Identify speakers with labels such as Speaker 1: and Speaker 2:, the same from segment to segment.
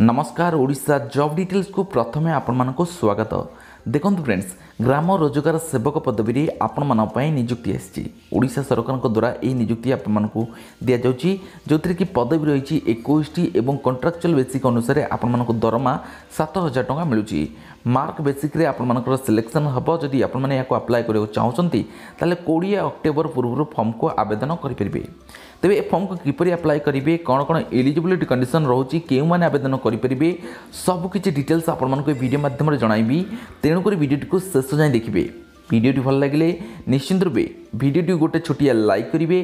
Speaker 1: नमस्कार job details को प्रथमे आपूर्म स्वागत ଦେଖନ୍ତୁ ଫ୍ରେଣ୍ଡସ୍ ଗ୍ରାମ ରୋଜଗାର ସେବକ ପଦବୀରେ ଆପଣମାନଙ୍କ ପାଇଁ ନିଯୁକ୍ତି ଆସିଛି ଓଡ଼ିଶା ସରକାରଙ୍କ ଦ୍ୱାରା ଏହି ନିଯୁକ୍ତି ଆପଣମାନଙ୍କୁ ଦିଆଯାଉଛି ଯେଉଁଥିରେ କି ପଦବୀ ରହିଛି ଏକୋଇଶଟି ଏବଂ କଣ୍ଟ୍ରାକ୍ଚୁଆଲ୍ ବେସିକ୍ ଅନୁସାରେ ଆପଣମାନଙ୍କୁ ଦରମା ସାତ ହଜାର ଟଙ୍କା ମିଳୁଛି ମାର୍କ ବେସିକ୍ରେ ଆପଣମାନଙ୍କର ସିଲେକ୍ସନ୍ ହେବ ଯଦି ଆପଣମାନେ ଏହାକୁ ଆପ୍ଲାଏ କରିବାକୁ ଚାହୁଁଛନ୍ତି ତାହେଲେ କୋଡ଼ିଏ ଅକ୍ଟୋବର ପୂର୍ବରୁ ଫର୍ମକୁ ଆବେଦନ କରିପାରିବେ ତେବେ ଏ ଫର୍ମକୁ କିପରି ଆପ୍ଲାଏ କରିବେ କ'ଣ କ'ଣ ଏଲିଜିବିଲିଟି କଣ୍ଡିସନ୍ ରହୁଛି କେଉଁମାନେ ଆବେଦନ କରିପାରିବେ ସବୁକିଛି ଡିଟେଲ୍ସ ଆପଣମାନଙ୍କୁ ଏ ଭିଡ଼ିଓ ମାଧ୍ୟମରେ ଜଣାଇବି ତେଣୁ ତେଣୁକରି ଭିଡ଼ିଓଟିକୁ ଶେଷ ଯାଏଁ ଦେଖିବେ ভিডিওটি ভাল লাগলে নিশ্চিন্ত রূপে ভিডিওটি গোটে ছোটিয়া লাইক করবে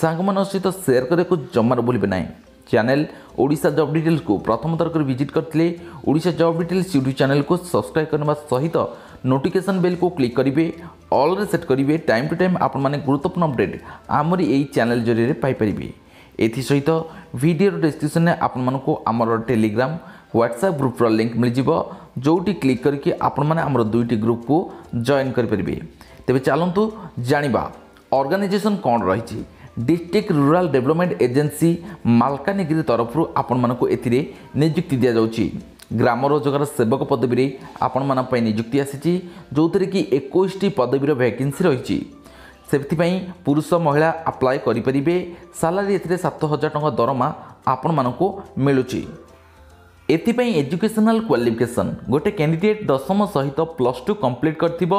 Speaker 1: সাংমান সহ সেয়ার করা জমার ভুলবে না চ্যানেল ওড়শা জব ডিটেলস কু প্রথম থরক ভিজিট করলে Odisha job details YouTube channel কু সবসক্রাইব করা সহিত নোটিফিকেসন বেল কু ক্লিক করবে অলরে সেট করবে টাইম টু টাইম আপন মানে গুরুত্বপূর্ণ অপডেট আমার এই চ্যানেল জরিয়ে পাইপারে এসে ভিডিওর ডেসক্রিপশনে আপনার আমার টেলিগ্রাম ହ୍ୱାଟ୍ସଆପ୍ ଗ୍ରୁପ୍ର ଲିଙ୍କ୍ ମିଳିଯିବ ଯେଉଁଠି କ୍ଲିକ୍ କରିକି ଆପଣମାନେ ଆମର ଦୁଇଟି ଗ୍ରୁପ୍କୁ ଜଏନ୍ କରିପାରିବେ ତେବେ ଚାଲନ୍ତୁ ଜାଣିବା ଅର୍ଗାନାଇଜେସନ୍ କ'ଣ ରହିଛି district rural development agency Malkangiri তরফর আপনার এতে নিযুক্তি দিয়া যাচ্ছি গ্রাম রোজগার সেবক পদবী আপনার নিযুক্তি আসিছি যেতে কি একুশটি পদবীর ভ্যাকেন্সি রয়েছে সেপাই পুরুষ মহিলা আপ্লায় করে সালারি এতে সাত হাজার টাকা দরমা আপনার মিলুছি ଏଥିପାଇଁ ଏଜୁକେସନାଲ୍ କ୍ୱାଲିଫିକେସନ୍ ଗୋଟେ କ୍ୟାଣ୍ଡିଡେଟ୍ ଦଶମ ସହିତ ପ୍ଲସ୍ ଟୁ କମ୍ପ୍ଲିଟ୍ କରିଥିବ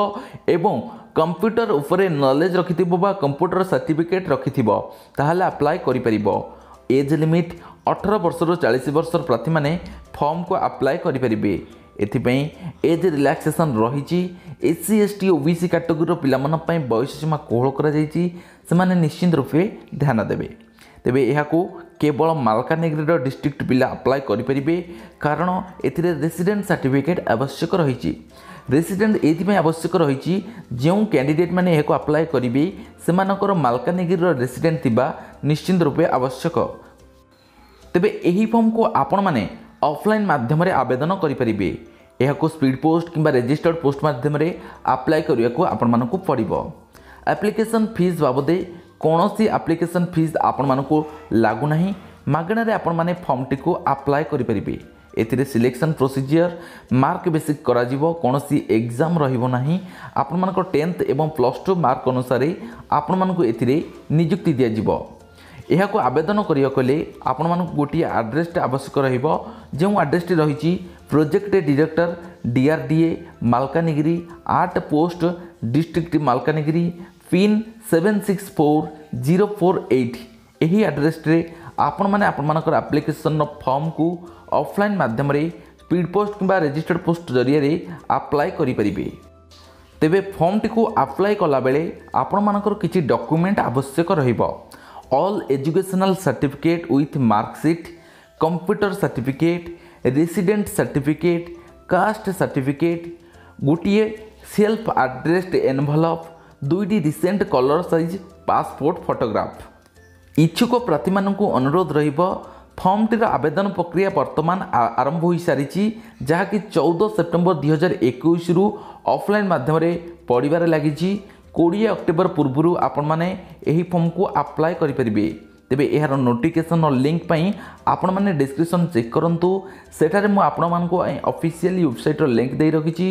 Speaker 1: ଏବଂ କମ୍ପ୍ୟୁଟର ଉପରେ ନଲେଜ୍ ରଖିଥିବ ବା କମ୍ପ୍ୟୁଟର ସାର୍ଟିଫିକେଟ୍ ରଖିଥିବ ତାହେଲେ ଆପ୍ଲାଏ କରିପାରିବ ଏଜ୍ ଲିମିଟ୍ ଅଠର ବର୍ଷରୁ ଚାଳିଶ ବର୍ଷର ପ୍ରାର୍ଥୀମାନେ ଫର୍ମକୁ ଆପ୍ଲାଏ କରିପାରିବେ ଏଥିପାଇଁ ଏଜ୍ ରିଲାକ୍ସେସନ୍ ରହିଛି SC S T O B C କାଟେଗୋରୀର ପିଲାମାନଙ୍କ ପାଇଁ ବୟସ ସୀମା କୋହଳ କରାଯାଇଛି ସେମାନେ ନିଶ୍ଚିନ୍ତ ରୂପେ ଧ୍ୟାନ ଦେବେ ତେବେ ଏହାକୁ କେବଳ ମାଲକାନଗିରିର ଡିଷ୍ଟ୍ରିକ୍ଟ ପିଲା ଆପ୍ଲାଏ କରିପାରିବେ କାରଣ ଏଥିରେ ରେସିଡେଣ୍ଟ ସାର୍ଟିଫିକେଟ୍ ଆବଶ୍ୟକ ରହିଛି ରେସିଡେଣ୍ଟ ଏଇଥିପାଇଁ ଆବଶ୍ୟକ ରହିଛି ଯେଉଁ କ୍ୟାଣ୍ଡିଡେଟ୍ ମାନେ ଏହାକୁ ଆପ୍ଲାଏ କରିବେ ସେମାନଙ୍କର ମାଲକାନଗିରିର ରେସିଡେଣ୍ଟ ଥିବା ନିଶ୍ଚିନ୍ତ ରୂପେ ଆବଶ୍ୟକ ତେବେ ଏହି ଫର୍ମକୁ ଆପଣମାନେ ଅଫଲାଇନ୍ ମାଧ୍ୟମରେ ଆବେଦନ କରିପାରିବେ ଏହାକୁ ସ୍ପିଡ୍ ପୋଷ୍ଟ କିମ୍ବା ରେଜିଷ୍ଟର୍ଡ଼ ପୋଷ୍ଟ ମାଧ୍ୟମରେ ଆପ୍ଲାଏ କରିବାକୁ ଆପଣମାନଙ୍କୁ ପଡ଼ିବ ଆପ୍ଲିକେସନ୍ ଫିସ୍ ବାବଦେ କୌଣସି ଆପ୍ଲିକେସନ୍ ଫିସ୍ ଆପଣମାନଙ୍କୁ ଲାଗୁନାହିଁ ମାଗଣାରେ ଆପଣମାନେ ଫର୍ମଟିକୁ ଆପ୍ଲାଏ କରିପାରିବେ ଏଥିରେ ସିଲେକ୍ସନ୍ ପ୍ରୋସିଜିଅର ମାର୍କ ବେସିକ୍ କରାଯିବ କୌଣସି ଏକ୍ଜାମ୍ ରହିବ ନାହିଁ ଆପଣମାନଙ୍କ ଟେନ୍ଥ ଏବଂ ପ୍ଲସ୍ ଟୁ ମାର୍କ ଅନୁସାରେ ଆପଣମାନଙ୍କୁ ଏଥିରେ ନିଯୁକ୍ତି ଦିଆଯିବ ଏହାକୁ ଆବେଦନ କରିବାକୁ ହେଲେ ଆପଣମାନଙ୍କୁ ଗୋଟିଏ ଆଡ୍ରେସ୍ଟି ଆବଶ୍ୟକ ରହିବ ଯେଉଁ ଆଡ୍ରେସ୍ଟି ରହିଛି project director DRDA Malkangiri at post district Malkangiri pin seven six four zero four eight ଏହି ଆଡ଼୍ରେସ୍ରେ ଆପଣମାନେ ଆପଣମାନଙ୍କର ଆପ୍ଲିକେସନ୍ର ଫର୍ମକୁ ଅଫ୍ଲାଇନ୍ ମାଧ୍ୟମରେ ସ୍ପିଡ଼୍ ପୋଷ୍ଟ କିମ୍ବା ରେଜିଷ୍ଟର୍ଡ଼ ପୋଷ୍ଟ ଜରିଆରେ ଆପ୍ଲାଏ କରିପାରିବେ ତେବେ ଫର୍ମଟିକୁ ଆପ୍ଲାଏ କଲାବେଳେ ଆପଣମାନଙ୍କର କିଛି ଡକ୍ୟୁମେଣ୍ଟ ଆବଶ୍ୟକ ରହିବ all educational certificate with marksheet computer certificate resident certificate caste certificate ଗୋଟିଏ ସେଲ୍ଫ ଆଡ୍ରେସ୍ଡ ଏନଭଲପ୍ ଦୁଇଟି recent colour size passport photograph ଇଚ୍ଛୁକ ପ୍ରାର୍ଥୀମାନଙ୍କୁ ଅନୁରୋଧ ରହିବ ଫର୍ମଟିର ଆବେଦନ ପ୍ରକ୍ରିୟା ବର୍ତ୍ତମାନ ଆରମ୍ଭ ହୋଇସାରିଛି ଯାହାକି ଚଉଦ ସେପ୍ଟେମ୍ବର ଦୁଇହଜାର ଏକୋଇଶରୁ ଅଫ୍ଲାଇନ୍ ମାଧ୍ୟମରେ ପଡ଼ିବାରେ ଲାଗିଛି କୋଡ଼ିଏ ଅକ୍ଟୋବର ପୂର୍ବରୁ ଆପଣମାନେ ଏହି ଫର୍ମକୁ ଆପ୍ଲାଏ କରିପାରିବେ ତେବେ ଏହାର ନୋଟିଫିକେସନ୍ ଲିଙ୍କ୍ ପାଇଁ ଆପଣମାନେ ଡିସ୍କ୍ରିପ୍ସନ୍ ଚେକ୍ କରନ୍ତୁ ସେଠାରେ ମୁଁ ଆପଣମାନଙ୍କୁ ଅଫିସିଆଲି ୱେବସାଇଟ୍ର ଲିଙ୍କ୍ ଦେଇ ରଖିଛି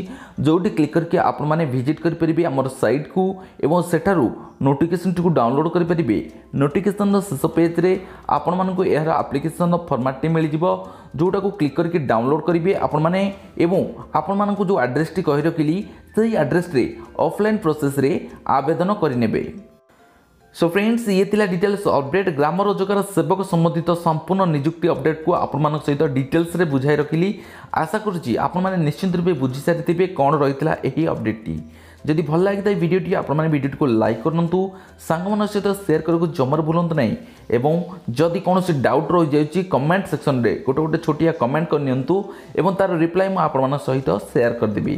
Speaker 1: ଯେଉଁଠି କ୍ଲିକ୍ କରିକି ଆପଣମାନେ ଭିଜିଟ୍ କରିପାରିବେ ଆମର ସାଇଟ୍କୁ ଏବଂ ସେଠାରୁ ନୋଟିଫିକେସନ୍ଟିକୁ ଡାଉନଲୋଡ଼୍ କରିପାରିବେ ନୋଟିଫିକେସନ୍ର ଶେଷ ପେଜ୍ରେ ଆପଣମାନଙ୍କୁ ଏହାର ଆପ୍ଲିକେସନ୍ର ଫର୍ମାଟ୍ଟି ମିଳିଯିବ ଯେଉଁଟାକୁ କ୍ଲିକ୍ କରିକି ଡାଉନଲୋଡ଼୍ କରିବେ ଆପଣମାନେ ଏବଂ ଆପଣମାନଙ୍କୁ ଯେଉଁ ଆଡ୍ରେସ୍ଟି କହି ରଖିଲି ସେହି ଆଡ୍ରେସ୍ରେ ଅଫ୍ଲାଇନ୍ ପ୍ରୋସେସ୍ରେ ଆବେଦନ କରିନେବେ सो फ्रेंड्स ये थिला डिटेल्स अपडेट ग्राम रोजगार सेवक सम्बन्धित संपूर्ण निजुक्ति अपडेट को आपण सहित डिटेल्स रे बुझाई रखिली आशा करुच्ची आपण मैंने निश्चित रूपे बुझी सारी कौन रही यही अपडेट्टी যদি ভাল লাগিଥାଏ ভিডিওটি আপনার ভিডিওটিকে লাইক করতু সাংগ সহ সেয়ার করা জমার ভুলতু না এবং যদি কোণী ডাউট রয়েছে কমেন্ট সেকশনরে গোটে গোটে ছোটিয়া কমেন্ট করে নিউ এবং তার রিপ্লাই মু আপনার সহ সেয়ার করেদেবি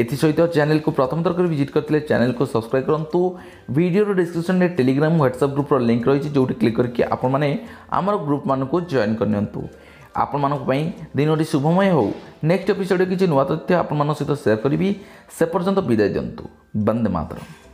Speaker 1: ଏଥିସହିତ ଚ୍ୟାନେଲକୁ ପ୍ରଥମ ଥର ଭିଜିଟ୍ କରିଥିଲେ ଚ୍ୟାନେଲକୁ ସବସ୍କ୍ରାଇବ୍ କରନ୍ତୁ ଭିଡ଼ିଓର ଡିସ୍କ୍ରିପ୍ସନରେ ଟେଲିଗ୍ରାମ ହ୍ୱାଟ୍ସଆପ୍ ଗ୍ରୁପ୍ର ଲିଙ୍କ୍ ରହିଛି ଯେଉଁଠି କ୍ଲିକ୍ କରିକି ଆପଣମାନେ ଆମର ଗ୍ରୁପ୍ମାନଙ୍କୁ ଜଏନ୍ କରିନିଅନ୍ତୁ ଆପଣମାନଙ୍କ ପାଇଁ ଦିନଟି ଶୁଭମୟ ହେଉ ନେକ୍ସଟ ଏପିସୋଡ଼ରେ କିଛି ନୂଆ ତଥ୍ୟ ଆପଣମାନଙ୍କ ସହିତ ସେୟାର କରିବି ସେ ପର୍ଯ୍ୟନ୍ତ ବିଦାୟ ଦିଅନ୍ତୁ ବନ୍ଦେ ମାତରମ୍